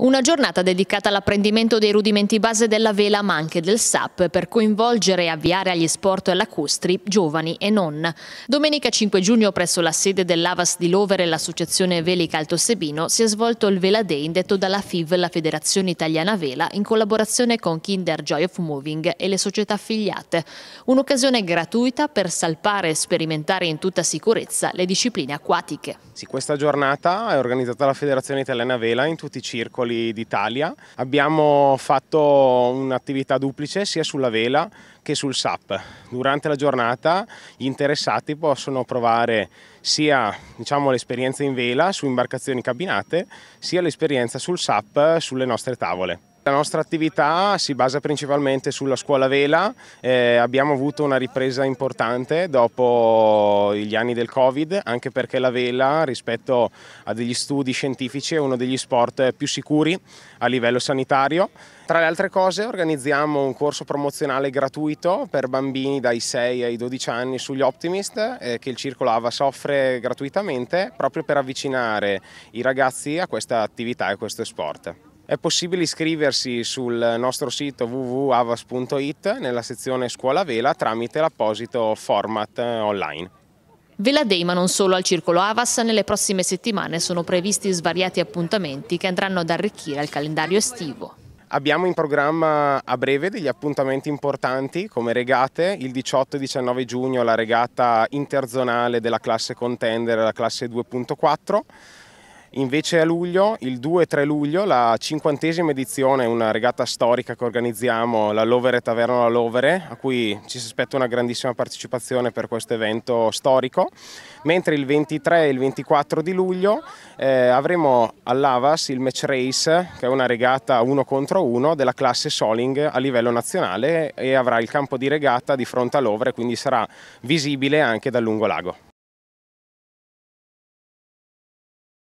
Una giornata dedicata all'apprendimento dei rudimenti base della vela ma anche del SAP per coinvolgere e avviare agli sport e lacustri giovani e non. Domenica 5 giugno presso la sede dell'Avas di Lover e l'associazione Velica Alto Sebino si è svolto il Vela Day indetto dalla FIV, la Federazione Italiana Vela, in collaborazione con Kinder Joy of Moving e le società affiliate. Un'occasione gratuita per salpare e sperimentare in tutta sicurezza le discipline acquatiche. Sì, questa giornata è organizzata dalla Federazione Italiana Vela in tutti i circoli Secoli d'Italia. Abbiamo fatto un'attività duplice sia sulla vela che sul SAP. Durante la giornata gli interessati possono provare sia diciamo, l'esperienza in vela su imbarcazioni cabinate, sia l'esperienza sul SAP sulle nostre tavole. La nostra attività si basa principalmente sulla scuola vela, eh, abbiamo avuto una ripresa importante dopo gli anni del Covid, anche perché la vela rispetto a degli studi scientifici è uno degli sport più sicuri a livello sanitario. Tra le altre cose organizziamo un corso promozionale gratuito per bambini dai 6 ai 12 anni sugli Optimist eh, che il Circolo Ava soffre gratuitamente proprio per avvicinare i ragazzi a questa attività e a questo sport. È possibile iscriversi sul nostro sito www.avas.it nella sezione Scuola Vela tramite l'apposito format eh, online. Vela Day ma non solo al Circolo Avas, nelle prossime settimane sono previsti svariati appuntamenti che andranno ad arricchire il calendario estivo. Abbiamo in programma a breve degli appuntamenti importanti come regate, il 18-19 e giugno la regata interzonale della classe contender, la classe 2.4, Invece a luglio, il 2-3 luglio, la cinquantesima edizione, una regata storica che organizziamo, la Lovere Taverna La Lovere, a cui ci si aspetta una grandissima partecipazione per questo evento storico. Mentre il 23 e il 24 di luglio eh, avremo all'Avas il match race, che è una regata uno contro uno della classe Soling a livello nazionale e avrà il campo di regata di fronte a Lovere, quindi sarà visibile anche dal lungo lago.